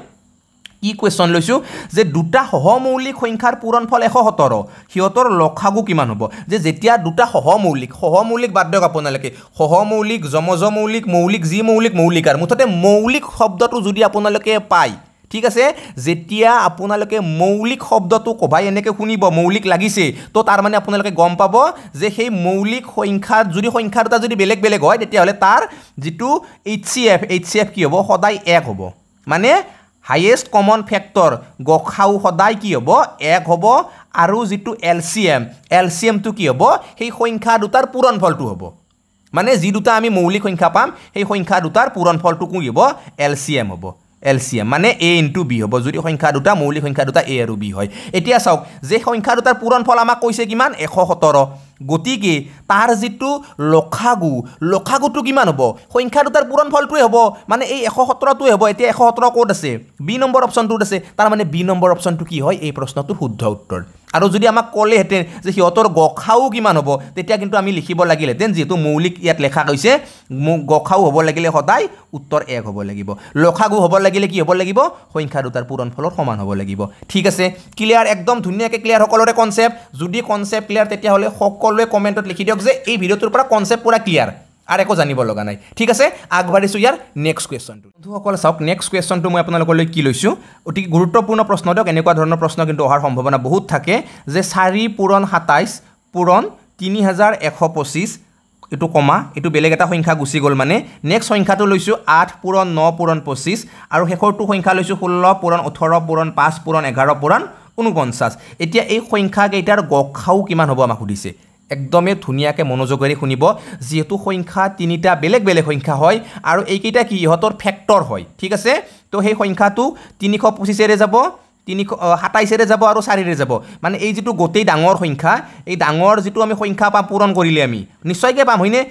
কি কুৱেশ্যন লৈছোঁ যে দুটা সহমৌলিক সংখ্যাৰ পূৰণ ফল এশ সোতৰ সিহঁতৰ লখাগু কিমান হ'ব যে যেতিয়া দুটা সহমৌলিক সহমৌলিক বাদ দিয়ক আপোনালোকে সহমৌলিক যমজ মৌলিক মৌলিক যি মৌলিক মৌলিক আৰু মুঠতে মৌলিক শব্দটো যদি আপোনালোকে পায় ঠিক আছে যেতিয়া আপোনালোকে মৌলিক শব্দটো ক'বাই এনেকৈ শুনিব মৌলিক লাগিছে তো তাৰমানে আপোনালোকে গম পাব যে সেই মৌলিক সংখ্যাত যদি সংখ্যা দুটা যদি বেলেগ বেলেগ হয় তেতিয়াহ'লে তাৰ যিটো H C F H C F কি হ'ব সদায় এক হ'ব মানে হাইয়েষ্ট কমন ফেক্টৰ গসাও সদায় কি হ'ব এক হ'ব আৰু যিটো L C M L C এমটো কি হ'ব সেই সংখ্যা দুটাৰ পূৰণফলটো হ'ব মানে যি দুটা আমি মৌলিক সংখ্যা পাম সেই সংখ্যা দুটাৰ পূৰণফলটো কি হ'ব এল চি এম হ'ব এল চি এম মানে এ ইনটু বি হ'ব যদি সংখ্যা দুটা মৌলিক সংখ্যা দুটা এ আৰু বি হয় এতিয়া চাওক যে সংখ্যা দুটাৰ পূৰণফল আমাক কৈছে কিমান এশ সোতৰ গতিকে তাৰ যিটো লখাগু লখাগুটো কিমান হ'ব সংখ্যা দুটাৰ পূৰণফলটোৱে হ'ব মানে এই এশ সোতৰটোৱে হ'ব এতিয়া এশ সোতৰ ক'ত আছে বি নম্বৰ অপশ্যনটোত আছে তাৰমানে বি নম্বৰ অপশ্যনটো কি হয় এই প্ৰশ্নটোৰ শুদ্ধ উত্তৰ আৰু যদি আমাক ক'লেহেঁতেন যে সিহঁতৰ গোসাও কিমান হ'ব তেতিয়া কিন্তু আমি লিখিব লাগিলহেঁতেন যিহেতু মৌলিক ইয়াত লেখা গৈছে গোসাও হ'ব লাগিলে সদায় উত্তৰ এক হ'ব লাগিব লখাগু হ'ব লাগিলে কি হ'ব লাগিব সংখ্যা দুটাৰ পূৰণ ফলৰ সমান হ'ব লাগিব ঠিক আছে ক্লিয়াৰ একদম ধুনীয়াকৈ ক্লিয়াৰ সকলোৰে কনচেপ্ট যদি কনচেপ্ট ক্লিয়াৰ তেতিয়াহ'লে সকলোৱে কমেণ্টত লিখি দিয়ক যে এই ভিডিঅ'টোৰ পৰা কনচেপ্ট পূৰা ক্লিয়াৰ আৰু একো জানিব লগা নাই ঠিক আছে আগবাঢ়িছোঁ ইয়াৰ নেক্সট কুৱেশ্যনটো বন্ধুসকল চাওক নেক্সট কুৱেশ্যনটো মই আপোনালোকলৈ কি লৈছোঁ অতি গুৰুত্বপূৰ্ণ প্ৰশ্ন দিয়ক এনেকুৱা ধৰণৰ প্ৰশ্ন কিন্তু অহাৰ সম্ভাৱনা বহুত থাকে যে চাৰি পূৰণ সাতাইছ পূৰণ তিনি হাজাৰ এশ পঁচিছ এইটো কমা এইটো বেলেগ এটা সংখ্যা গুচি গ'ল মানে নেক্সট সংখ্যাটো লৈছোঁ আঠ পূৰণ ন পূৰণ পঁচিছ আৰু শেষৰটো সংখ্যা লৈছোঁ ষোল্ল পূৰণ ওঠৰ পূৰণ পাঁচ পূৰণ এঘাৰ পূৰণ ঊনপঞ্চাছ এতিয়া এই সংখ্যাকেইটাৰ গ খাও কিমান হ'ব আমাক সুধিছে একদমেই ধুনীয়াকৈ মনোযোগেৰে শুনিব যিহেতু সংখ্যা তিনিটা বেলেগ বেলেগ সংখ্যা হয় আৰু এইকেইটা কি ইহঁতৰ ফেক্টৰ হয় ঠিক আছে তো সেই সংখ্যাটো তিনিশ পঁচিছেৰে যাব তিনিশ সাতাইছেৰে যাব আৰু চাৰিৰে যাব মানে এই যিটো গোটেই ডাঙৰ সংখ্যা এই ডাঙৰ যিটো আমি সংখ্যা পাম পূৰণ কৰিলে আমি নিশ্চয়কৈ পাম হয়নে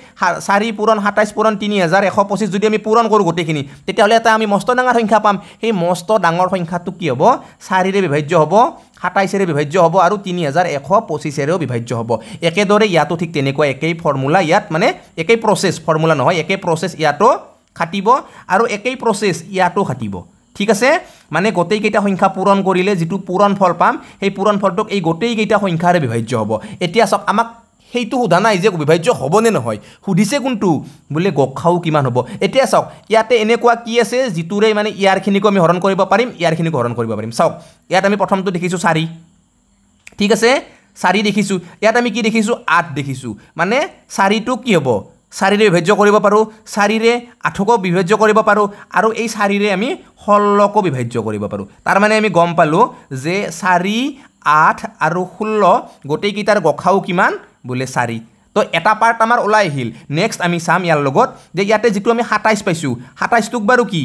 চাৰি পূৰণ সাতাইছ পূৰণ তিনি হাজাৰ এশ পঁচিছ যদি আমি পূৰণ কৰোঁ গোটেইখিনি তেতিয়াহ'লে এটা আমি মস্ত ডাঙৰ সংখ্যা পাম সেই মস্ত ডাঙৰ সংখ্যাটো কি হ'ব চাৰিৰে বিভাজ্য হ'ব সাতাইছেৰে বিভাজ্য হ'ব আৰু তিনি হাজাৰ এশ পঁচিছেৰেও বিভাজ্য হ'ব একেদৰে ইয়াতো ঠিক তেনেকুৱা একেই ফৰ্মুলা ইয়াত মানে একেই প্ৰচেছ ফৰ্মুলা নহয় একেই প্ৰচেছ ইয়াতো খাটিব আৰু একেই প্ৰচেছ ইয়াতো খাটিব ঠিক আছে মানে গোটেইকেইটা সংখ্যা পূৰণ কৰিলে যিটো পূৰণ ফল পাম সেই পূৰণ ফলটোক এই গোটেইকেইটা সংখ্যাৰে বিভাজ্য হ'ব এতিয়া চাওক আমাক সেইটো সোধা নাই যে বিভাজ্য হ'বনে নহয় সুধিছে কোনটো বোলে গোসাও কিমান হ'ব এতিয়া চাওক ইয়াতে এনেকুৱা কি আছে যিটোৰে মানে ইয়াৰখিনিকো আমি হৰণ কৰিব পাৰিম ইয়াৰখিনিকো হৰণ কৰিব পাৰিম চাওক ইয়াত আমি প্ৰথমটো দেখিছোঁ চাৰি ঠিক আছে চাৰি দেখিছোঁ ইয়াত আমি কি দেখিছোঁ আঠ দেখিছোঁ মানে চাৰিটো কি হ'ব চাৰিৰে বিভাজ্য কৰিব পাৰোঁ চাৰিৰে আঠকো বিভাজ্য কৰিব পাৰোঁ আৰু এই চাৰিৰে আমি ষোল্লকো বিভাজ্য কৰিব পাৰোঁ তাৰমানে আমি গম পালোঁ যে চাৰি আঠ আৰু ষোল্ল গোটেইকেইটাৰ গ খাও কিমান বোলে চাৰি তো এটা পাৰ্ট আমাৰ ওলাই আহিল নেক্সট আমি চাম ইয়াৰ লগত যে ইয়াতে যিটো আমি সাতাইছ পাইছোঁ সাতাইছটোক বাৰু কি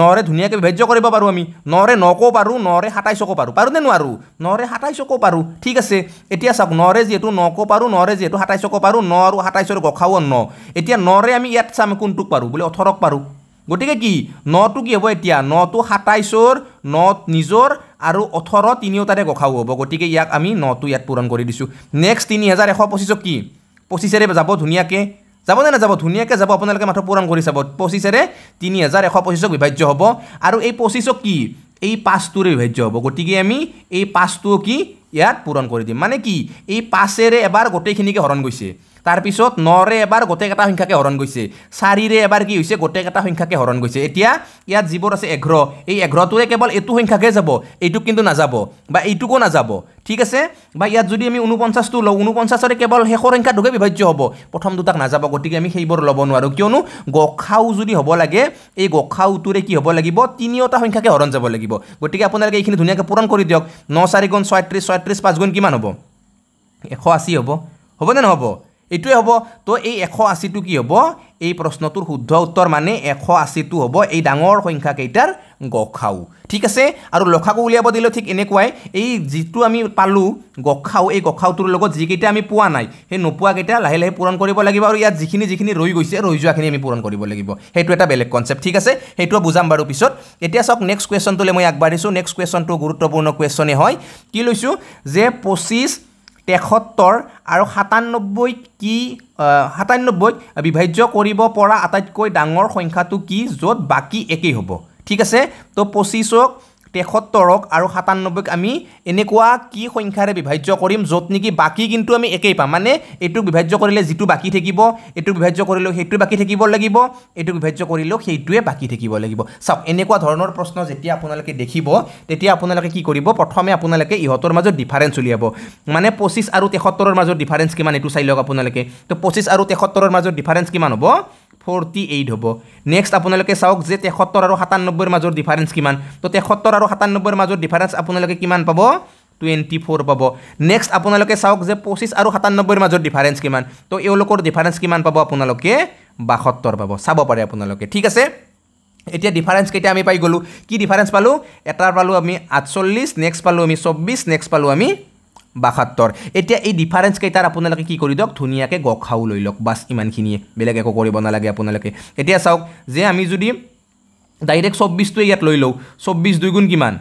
নৰে ধুনীয়াকৈ বিভাজ্য কৰিব পাৰোঁ আমি নৰে নকও পাৰোঁ নৰে সাতাইছকো পাৰোঁ পাৰোঁনে নোৱাৰোঁ নৰে সাতাইছকো পাৰোঁ ঠিক আছে এতিয়া চাওক নৰে যিহেতু নকও পাৰোঁ নৰে যিহেতু সাতাইছকো পাৰোঁ ন আৰু সাতাইছৰ গোসাও ন এতিয়া নৰে আমি ইয়াত চাম কোনটোক পাৰোঁ বোলে ওঠৰক পাৰোঁ গতিকে কি নটো কি হ'ব এতিয়া নটো সাতাইছৰ ন নিজৰ আৰু ওঠৰ তিনিওটাৰে গোসাও হ'ব গতিকে ইয়াক আমি নটো ইয়াত পূৰণ কৰি দিছোঁ নেক্সট তিনি হাজাৰ এশ পঁচিছক কি পঁচিছেৰে যাব ধুনীয়াকৈ যাবনে নাযাব ধুনীয়াকৈ যাব আপোনালোকে মাথো পূৰণ কৰি চাব পঁচিছেৰে তিনি হাজাৰ এশ পঁচিছক বিভাজ্য হ'ব আৰু এই পঁচিছক কি এই পাঁচটোৰে বিভাজ্য হ'ব গতিকে আমি এই পাঁচটো কি ইয়াত পূৰণ কৰি দিম মানে কি এই পাঁচেৰে এবাৰ গোটেইখিনিকে হৰণ গৈছে তাৰপিছত নৰে এবাৰ গোটেই গোটেইকেইটা সংখ্যাকে হৰণ গৈছে চাৰিৰে এবাৰ কি হৈছে গোটেইকেইটা সংখ্যাকে হৰণ গৈছে এতিয়া ইয়াত যিবোৰ আছে এঘ্ৰ এই এঘ্ৰটোৱে কেৱল এইটো সংখ্যাকে যাব এইটোক কিন্তু নাযাব বা এইটোকো নাযাব ঠিক আছে বা ইয়াত যদি আমি ঊনপঞ্চাছটো লওঁ ঊনপঞ্চাছৰে কেৱল শেষৰ সংখ্যাটোকে বিভাজ্য হ'ব প্ৰথম দুটাক নাযাব গতিকে আমি সেইবোৰ ল'ব নোৱাৰোঁ কিয়নো গোসাও যদি হ'ব লাগে এই গোসাওটোৰে কি হ'ব লাগিব তিনিওটা সংখ্যাকে হৰণ যাব লাগিব গতিকে আপোনালোকে এইখিনি ধুনীয়াকৈ পূৰণ কৰি দিয়ক ন চাৰিগুণ ছয়ত্ৰিছ ছয়ত্ৰিছ পাঁচগুণ কিমান হ'ব এশ আশী হ'ব হ'বনে নহ'ব এইটোৱে হ'ব তো এই এশ আশীটো কি হ'ব এই প্ৰশ্নটোৰ শুদ্ধ উত্তৰ মানে এশ আশীটো হ'ব এই ডাঙৰ সংখ্যাকেইটাৰ গ খাও ঠিক আছে আৰু লখাকো উলিয়াব দিলেও ঠিক এনেকুৱাই এই যিটো আমি পালোঁ গ খাও এই গখাওটোৰ লগত যিকেইটা আমি পোৱা নাই সেই নোপোৱাকেইটা লাহে লাহে পূৰণ কৰিব লাগিব আৰু ইয়াত যিখিনি যিখিনি ৰৈ গৈছে ৰৈ যোৱাখিনি আমি পূৰণ কৰিব লাগিব সেইটো এটা বেলেগ কনচেপ্ট ঠিক আছে সেইটোও বুজাম বাৰু পিছত এতিয়া চাওক নেক্সট কুৱেশ্যনটোলৈ মই আগবাঢ়িছোঁ নেক্সট কুৱেশ্যনটো গুৰুত্বপূৰ্ণ কুৱেশ্যনেই হয় কি লৈছোঁ যে পঁচিছ তেসত্তৰ আৰু সাতান্নব্বৈ কি সাতান্নব্বৈ বিভাজ্য কৰিব পৰা আটাইতকৈ ডাঙৰ সংখ্যাটো কি য'ত বাকী একেই হ'ব ঠিক আছে তো পঁচিছক তেসত্তৰক আৰু সাতান্নব্বৈক আমি এনেকুৱা কি সংখ্যাৰে বিভাজ্য কৰিম য'ত নেকি বাকী কিন্তু আমি একেই পাম মানে এইটোক বিভাজ্য কৰিলে যিটো বাকী থাকিব এইটোক বিভাজ্য কৰিলেও সেইটো বাকী থাকিব লাগিব এইটোক বিভাজ্য কৰিলেও সেইটোৱে বাকী থাকিব লাগিব চাওক এনেকুৱা ধৰণৰ প্ৰশ্ন যেতিয়া আপোনালোকে দেখিব তেতিয়া আপোনালোকে কি কৰিব প্ৰথমে আপোনালোকে ইহঁতৰ মাজত ডিফাৰেঞ্চ উলিয়াব মানে পঁচিছ আৰু তেসত্তৰৰ মাজত ডিফাৰেঞ্চ কিমান এইটো চাই লওক আপোনালোকে তো পঁচিছ আৰু তেসত্তৰৰ মাজত ডিফাৰেঞ্চ কিমান হ'ব ফৰ্টি এইট হ'ব নেক্সট আপোনালোকে চাওক যে তেসত্তৰ আৰু সাতান্নব্বৈৰ মাজৰ ডিফাৰেঞ্চ কিমান তো তেসত্তৰ আৰু সাতান্নব্বৈৰ মাজৰ ডিফাৰেঞ্চ আপোনালোকে কিমান পাব টুৱেণ্টি ফ'ৰ পাব নেক্সট আপোনালোকে চাওক যে পঁচিছ আৰু সাতান্নব্বৈৰ মাজৰ ডিফাৰেঞ্চ কিমান তো এওঁলোকৰ ডিফাৰেঞ্চ কিমান পাব আপোনালোকে বাসত্তৰ পাব চাব পাৰে আপোনালোকে ঠিক আছে এতিয়া ডিফাৰেঞ্চকেইটা আমি পাই গ'লোঁ কি ডিফাৰেঞ্চ পালোঁ এটাৰ পালোঁ আমি আঠচল্লিছ নেক্সট পালোঁ আমি চৌব্বিছ নেক্সট পালোঁ আমি বাসত্তৰ এতিয়া এই ডিফাৰেঞ্চ কেইটাৰ আপোনালোকে কি কৰি দিয়ক ধুনীয়াকৈ গখাও লৈ লওক বাছ ইমানখিনিয়ে বেলেগ একো কৰিব নালাগে আপোনালোকে এতিয়া চাওক যে আমি যদি ডাইৰেক্ট চৌব্বিছটোৱে ইয়াত লৈ লওঁ চৌব্বিছ দুই গুণ কিমান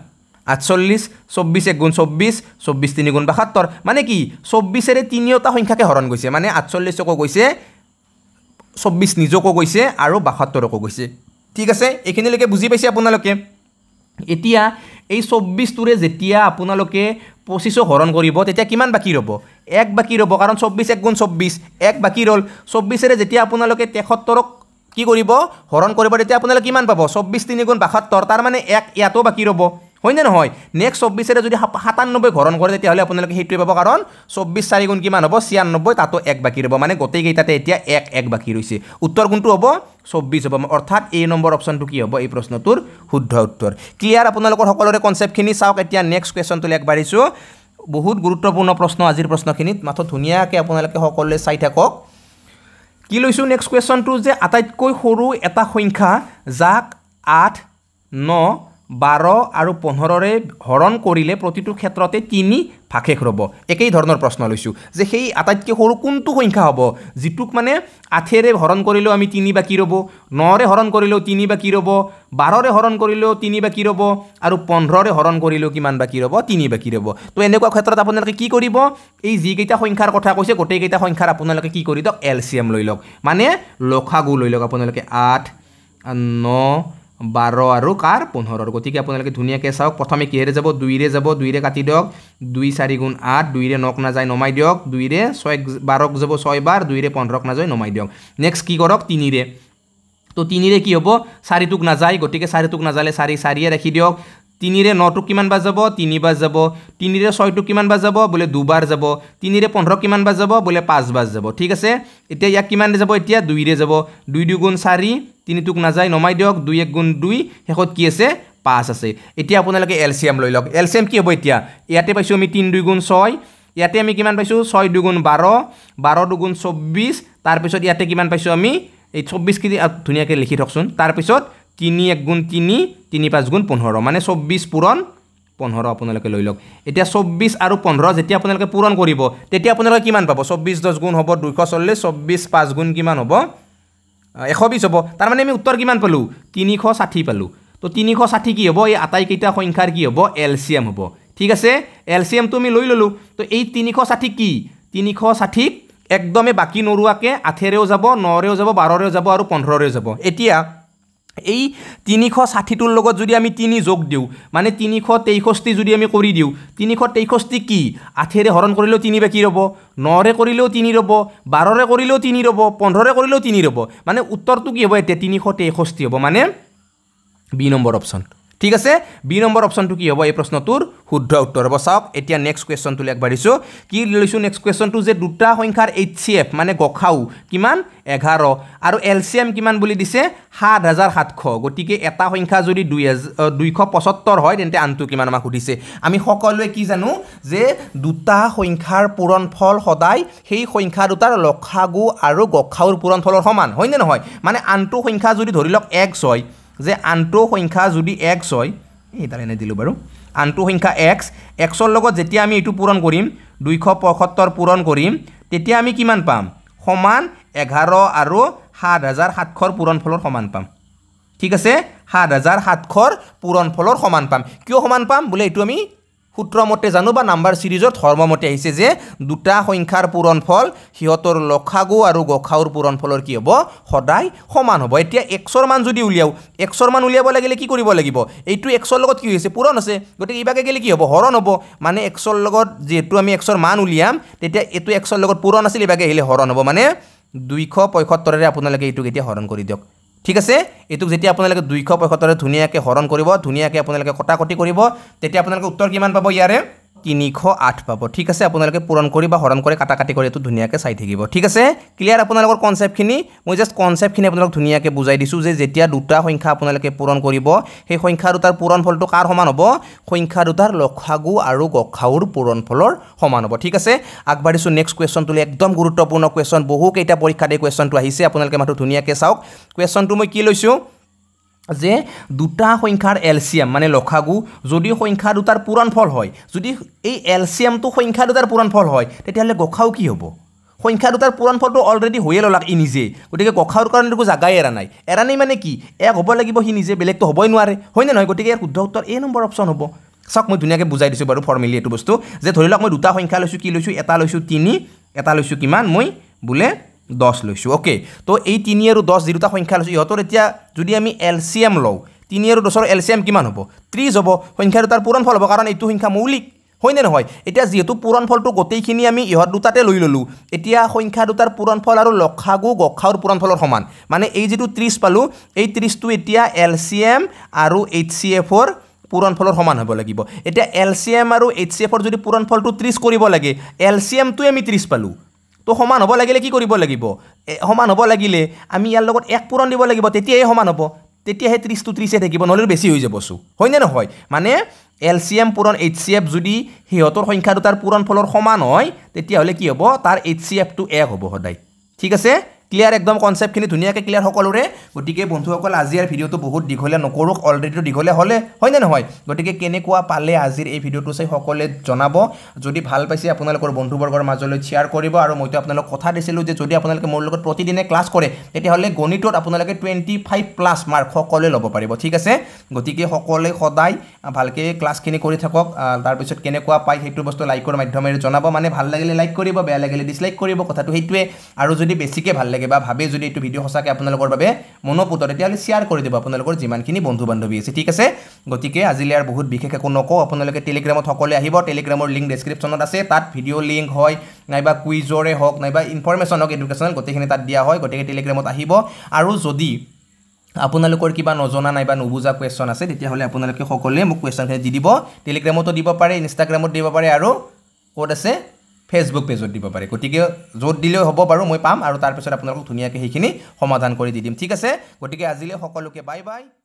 আঠচল্লিছ চৌব্বিছ এক গুণ চৌব্বিছ চৌব্বিছ তিনি গুণ বাসত্তৰ মানে কি চৌব্বিছেৰে তিনিওটা সংখ্যাকে হৰণ গৈছে মানে আঠচল্লিছকো গৈছে চৌব্বিছ নিজকো গৈছে আৰু বাসত্তৰকো গৈছে ঠিক আছে এইখিনিলৈকে বুজি পাইছে আপোনালোকে এতিয়া এই চৌব্বিছটোৰে যেতিয়া আপোনালোকে পঁচিছো হৰণ কৰিব তেতিয়া কিমান বাকী ৰ'ব এক বাকী ৰ'ব কাৰণ চৌব্বিছ এক গুণ চৌব্বিছ এক বাকী ৰ'ল চৌব্বিছেৰে যেতিয়া আপোনালোকে তেসত্তৰক কি কৰিব হৰণ কৰিব তেতিয়া আপোনালোকে কিমান পাব চৌব্বিছ তিনি গুণ বাসত্তৰ তাৰমানে এক ইয়াতো বাকী ৰ'ব হয়নে নহয় নেক্সট চৌব্বিছেৰে যদি সাতান্নব্বৈ ঘৰণ কৰে তেতিয়াহ'লে আপোনালোকে সেইটোৱে পাব কাৰণ চৌব্বিছ চাৰি গুণ কিমান হ'ব ছিয়ান্নব্বৈ তাতো এক বাকী ৰ'ব মানে গোটেইকেইটাতে এতিয়া এক এক বাকী ৰৈছে উত্তৰ কোনটো হ'ব চৌব্বিছ হ'ব অৰ্থাৎ এই নম্বৰ অপশ্যনটো কি হ'ব এই প্ৰশ্নটোৰ শুদ্ধ উত্তৰ ক্লিয়াৰ আপোনালোকৰ সকলোৰে কনচেপ্টখিনি চাওক এতিয়া নেক্সট কুৱেশ্যনটোলৈ আগবাঢ়িছোঁ বহুত গুৰুত্বপূৰ্ণ প্ৰশ্ন আজিৰ প্ৰশ্নখিনিত মাথো ধুনীয়াকৈ আপোনালোকে সকলোৱে চাই থাকক কি লৈছোঁ নেক্সট কুৱেশ্যনটো যে আটাইতকৈ সৰু এটা সংখ্যা যাক আঠ ন বাৰ আৰু পোন্ধৰৰে হৰণ কৰিলে প্ৰতিটো ক্ষেত্ৰতে তিনি ভাষেষ ৰ'ব একেই ধৰণৰ প্ৰশ্ন লৈছোঁ যে সেই আটাইতকৈ সৰু কোনটো সংখ্যা হ'ব যিটোক মানে আঠেৰে হৰণ কৰিলেও আমি তিনি বাকী ৰ'ব নৰে হৰণ কৰিলেও তিনি বাকী ৰ'ব বাৰৰে হৰণ কৰিলেও তিনি বাকী ৰ'ব আৰু পোন্ধৰৰে হৰণ কৰিলেও কিমান বাকী ৰ'ব তিনি বাকী ৰ'ব তো এনেকুৱা ক্ষেত্ৰত আপোনালোকে কি কৰিব এই যিকেইটা সংখ্যাৰ কথা কৈছে গোটেইকেইটা সংখ্যাৰ আপোনালোকে কি কৰি দিয়ক এল চি এম লৈ লওক মানে লখাগু লৈ লওক আপোনালোকে আঠ ন বাৰ আৰু কাৰ পোন্ধৰৰ গতিকে আপোনালোকে ধুনীয়াকৈ চাওক প্ৰথমে কিহেৰে যাব দুইৰে যাব দুইৰে কাটি দিয়ক দুই চাৰি গুণ আঠ দুইৰে নক নাযায় নমাই দিয়ক দুইৰে ছয় বাৰক যাব ছয়বাৰ দুইৰে পোন্ধৰক নাযায় নমাই দিয়ক নেক্সট কি কৰক তিনিৰে তো তিনিৰে কি হ'ব চাৰিটোক নাযায় গতিকে চাৰিটোক নাযালে চাৰি চাৰিয়ে ৰাখি দিয়ক তিনিৰে নটো কিমান বাৰ যাব তিনিবাৰ যাব তিনিৰে ছয়টো কিমান বাৰ যাব বোলে দুবাৰ যাব তিনিৰে পোন্ধৰ কিমান বাৰ যাব বোলে বাজ যাব ঠিক আছে এতিয়া ইয়াক কিমান যাব এতিয়া দুইৰে যাব দুই দুগুণ চাৰি তিনিটোক নাযায় নমাই দিয়ক দুই এক গুণ দুই শেষত কি আছে পাঁচ আছে এতিয়া আপোনালোকে এলচিয়াম লৈ লওক এলচিয়াম কি হ'ব এতিয়া ইয়াতে পাইছোঁ আমি তিনি দুগুণ ছয় ইয়াতে আমি কিমান পাইছোঁ ছয় দুগুণ বাৰ বাৰ দুগুণ চৌব্বিছ তাৰপিছত ইয়াতে কিমান পাইছোঁ আমি এই চৌব্বিছ কেজি ধুনীয়াকৈ লিখি থওকচোন তাৰপিছত তিনি এক গুণ তিনি তিনি পাঁচ গুণ পোন্ধৰ মানে চৌব্বিছ পূৰণ পোন্ধৰ আপোনালোকে লৈ লওক এতিয়া চৌব্বিছ আৰু পোন্ধৰ যেতিয়া আপোনালোকে পূৰণ কৰিব তেতিয়া আপোনালোকে কিমান পাব চৌব্বিছ দহ গুণ হ'ব দুশ চল্লিছ চৌব্বিছ পাঁচ গুণ কিমান হ'ব এশ বিছ হ'ব তাৰমানে আমি উত্তৰ কিমান পালোঁ তিনিশ ষাঠি পালোঁ তো তিনিশ ষাঠি কি হ'ব এই আটাইকেইটা সংখ্যাৰ কি হ'ব এল চি এম হ'ব ঠিক আছে এল চি এমটো আমি লৈ ল'লোঁ তো এই তিনিশ ষাঠি কি তিনিশ ষাঠিক একদমে বাকী নোৰোৱাকৈ আঠেৰেও যাব নৰেও যাব বাৰৰেও যাব আৰু পোন্ধৰৰেও যাব এতিয়া এই তিনিশ ষাঠিটোৰ লগত যদি আমি তিনি যোগ দিওঁ মানে তিনিশ তেষষ্ঠি যদি আমি কৰি দিওঁ তিনিশ তেষষ্ঠি কি আঠেৰে হৰণ কৰিলেও তিনি বাকী ৰ'ব নৰে কৰিলেও তিনি ৰ'ব বাৰৰে কৰিলেও তিনি ৰ'ব পোন্ধৰে কৰিলেও তিনি ৰ'ব মানে উত্তৰটো কি হ'ব এতিয়া তিনিশ তেষষ্ঠি হ'ব মানে বি নম্বৰ অপশ্যন ঠিক আছে বি নম্বৰ অপশ্যনটো কি হ'ব এই প্ৰশ্নটোৰ শুদ্ধ উত্তৰ হ'ব চাওক এতিয়া নেক্সট কুৱেশ্যনটোলৈ আগবাঢ়িছোঁ কি লৈছোঁ নেক্সট কুৱেশ্যনটো যে দুটা সংখ্যাৰ এইচ চি এফ মানে গখাও কিমান এঘাৰ আৰু এল চি এম কিমান বুলি দিছে সাত হাজাৰ সাতশ গতিকে এটা সংখ্যা যদি দুই হাজাৰ দুইশ পঁচত্তৰ হয় তেন্তে আনটো কিমান আমাক সুধিছে আমি সকলোৱে কি জানো যে দুটা সংখ্যাৰ পূৰণ ফল সদায় সেই সংখ্যা দুটাৰ লখাগু আৰু গখাওৰ পূৰণফলৰ সমান হয়নে নহয় মানে আনটো সংখ্যা যদি ধৰি লওক এক্স হয় যে আনটো সংখ্যা যদি এক্স হয় এই তাৰ এনে দিলোঁ বাৰু আনটো সংখ্যা এক্স এক্সৰ লগত যেতিয়া আমি এইটো পূৰণ কৰিম দুইশ পঁয়সত্তৰ পূৰণ কৰিম তেতিয়া আমি কিমান পাম সমান এঘাৰ আৰু সাত হাজাৰ সাতশৰ পূৰণ ফলৰ সমান পাম ঠিক আছে সাত হাজাৰ সাতশৰ পূৰণ ফলৰ সমান পাম কিয় সমান পাম বোলে এইটো আমি সূত্ৰমতে জানো বা নাম্বাৰ ছিৰিজত ধৰ্মমতে আহিছে যে দুটা সংখ্যাৰ পূৰণ ফল সিহঁতৰ লখাগু আৰু গোখাউৰ পূৰণ ফলৰ কি হ'ব সদায় সমান হ'ব এতিয়া এক্সৰ মান যদি উলিয়াও এক্সৰ মান উলিয়াব লাগিলে কি কৰিব লাগিব এইটো এক্সৰ লগত কি হৈছে পূৰণ আছে গতিকে ইভাগে গ'লে কি হ'ব হৰণ হ'ব মানে এক্সৰ লগত যিহেতু আমি এক্সৰ মান উলিয়াম তেতিয়া এইটো এক্সৰ লগত পূৰণ আছিল ইভাগে আহিলে হৰণ হ'ব মানে দুইশ পঁয়সত্তৰেৰে আপোনালোকে এইটো কেতিয়া হৰণ কৰি দিয়ক ঠিক আছে এইটোক যেতিয়া আপোনালোকে দুইশ পঁয়সত্তৰে ধুনীয়াকৈ হৰণ কৰিব ধুনীয়াকৈ আপোনালোকে কটাকটি কৰিব তেতিয়া আপোনালোকে উত্তৰ কিমান পাব ইয়াৰে তিনিশ আঠ পাব ঠিক আছে আপোনালোকে পূৰণ কৰি বা হৰণ কৰি কাটা কাটি কৰি এইটো ধুনীয়াকৈ চাই থাকিব ঠিক আছে ক্লিয়াৰ আপোনালোকৰ কনচেপ্টখিনি মই জাষ্ট কনচেপ্টখিনি আপোনালোকক ধুনীয়াকৈ বুজাই দিছোঁ যে যেতিয়া দুটা সংখ্যা আপোনালোকে পূৰণ কৰিব সেই সংখ্যা দুটাৰ পূৰণ ফলটো কাৰ সমান হ'ব সংখ্যা দুটাৰ লখাগু আৰু গখাউৰ পূৰণফলৰ সমান হ'ব ঠিক আছে আগবাঢ়িছোঁ নেক্সট কুৱেশ্যনটোলৈ একদম গুৰুত্বপূৰ্ণ কুৱেশ্যন বহুকেইটা পৰীক্ষাত এই কুৱেশ্যনটো আহিছে আপোনালোকে মাথো ধুনীয়াকৈ চাওক কুৱেশ্যনটো মই কি লৈছোঁ যে দুটা সংখ্যাৰ এল চি এম মানে লখাগু যদি সংখ্যা দুটাৰ পূৰণ ফল হয় যদি এই এল চি এমটো সংখ্যা দুটাৰ পূৰণ ফল হয় তেতিয়াহ'লে গোসাও কি হ'ব সংখ্যা দুটাৰ পূৰণ ফলটো অলৰেডি হৈয়ে ল'লাক ই নিজে গতিকে গোসাওৰ কাৰণে একো জাগাই এৰা নাই এৰা নাই মানে কি এক হ'ব লাগিব সি নিজে বেলেগটো হ'বই নোৱাৰে হয়নে নহয় গতিকে ইয়াৰ শুদ্ধ উত্তৰ এই নম্বৰ অপশ্যন হ'ব চাওক মই ধুনীয়াকৈ বুজাই দিছোঁ বাৰু ফৰ্মেলি এইটো বস্তু যে ধৰি লওক মই দুটা সংখ্যা লৈছোঁ কি লৈছোঁ এটা লৈছোঁ তিনি এটা লৈছোঁ কিমান মই বোলে দহ লৈছোঁ অ'কে তো এই তিনি আৰু দহ যিটা সংখ্যা লৈছোঁ ইহঁতৰ এতিয়া যদি আমি এল চি এম লওঁ তিনি আৰু দহৰ এল চি এম কিমান হ'ব ত্ৰিছ হ'ব সংখ্যা দুটাৰ পূৰণ ফল হ'ব কাৰণ এইটো সংখ্যা মৌলিক হয়নে নহয় এতিয়া যিহেতু পূৰণ ফলটো গোটেইখিনি আমি ইহঁত দুটাতে লৈ ল'লোঁ এতিয়া সংখ্যা দুটাৰ পূৰণ ফল আৰু লখাগু গখাউৰ পূৰণ ফলৰ সমান মানে এই যিটো ত্ৰিছ পালোঁ এই ত্ৰিছটো এতিয়া এল চি এম আৰু এইচ চি এফৰ পূৰণ ফলৰ সমান হ'ব লাগিব এতিয়া এল চি এম আৰু এইচ চি এফৰ যদি পূৰণ ফলটো ত্ৰিছ কৰিব লাগে এল চি এমটোৱে আমি ত্ৰিছ পালোঁ তো সমান হ'ব লাগিলে কি কৰিব লাগিব সমান হ'ব লাগিলে আমি ইয়াৰ লগত এক পূৰণ দিব লাগিব তেতিয়াহে সমান হ'ব তেতিয়াহে ত্ৰিছ টু ত্ৰিছে থাকিব নহ'লে বেছি হৈ যাব যাবচোন হয়নে নহয় মানে এল চি এম পূৰণ এইচ চি এফ যদি সিহঁতৰ সংখ্যাটো তাৰ পূৰণ ফলৰ সমান হয় তেতিয়াহ'লে কি হ'ব তাৰ এইচ চি এফটো এক হ'ব সদায় ঠিক আছে ক্লিয়াৰ একদম কনচেপ্টখিনি ধুনীয়াকৈ ক্লিয়াৰ সকলোৰে গতিকে বন্ধুসকল আজি আৰু ভিডিঅ'টো বহুত দীঘলীয়া নকৰোঁ অলৰেডিটো দীঘলীয়া হ'লে হয়নে নহয় গতিকে কেনেকুৱা পালে আজিৰ এই ভিডিঅ'টো চাই সকলোৱে জনাব যদি ভাল পাইছে আপোনালোকৰ বন্ধুবৰ্গৰ মাজলৈ শ্বেয়াৰ কৰিব আৰু মইতো আপোনালোকক কথা দিছিলোঁ যে যদি আপোনালোকে মোৰ লগত প্ৰতিদিনে ক্লাছ কৰে তেতিয়াহ'লে গণিতত আপোনালোকে টুৱেণ্টি ফাইভ প্লাছ মাৰ্ক সকলোৱে ল'ব পাৰিব ঠিক আছে গতিকে সকলোৱে সদায় ভালকৈ ক্লাছখিনি কৰি থাকক তাৰপিছত কেনেকুৱা পায় সেইটো বস্তু লাইকৰ মাধ্যমেৰে জনাব মানে ভাল লাগিলে লাইক কৰিব বেয়া লাগিলে ডিছলাইক কৰিব কথাটো সেইটোৱে আৰু যদি বেছিকৈ ভাল লাগে লাগে বা ভাবে যদি এইটো ভিডিঅ' সঁচাকৈ আপোনালোকৰ বাবে মনোপুত তেতিয়াহ'লে শ্বেয়াৰ কৰি দিব আপোনালোকৰ যিমানখিনি বন্ধু বান্ধৱী আছে ঠিক আছে গতিকে আজিলৈ আৰু বহুত বিশেষ একো নকওঁ আপোনালোকে টেলিগ্ৰামত সকলোৱে আহিব টেলিগ্ৰামৰ লিংক ডেছক্ৰিপশ্যনত আছে তাত ভিডিঅ' লিংক হয় নাইবা কুইজৰে হওক নাইবা ইনফৰমেশ্যন হওক এডুকেশ্যনেল গোটেইখিনি তাত দিয়া হয় গতিকে টেলিগ্ৰামত আহিব আৰু যদি আপোনালোকৰ কিবা নজনা নাইবা নুবুজা কুৱেশ্যন আছে তেতিয়াহ'লে আপোনালোকে সকলোৱে মোক কুৱেশ্যনখিনি দি দিব টেলিগ্ৰামতো দিব পাৰে ইনষ্টাগ্ৰামত দিব পাৰে আৰু ক'ত আছে ফেচবুক পেজত দিব পাৰে গতিকে য'ত দিলেও হ'ব বাৰু মই পাম আৰু তাৰপিছত আপোনালোকক ধুনীয়াকৈ সেইখিনি সমাধান কৰি দি দিম ঠিক আছে গতিকে আজিলৈ সকলোকে বাই বাই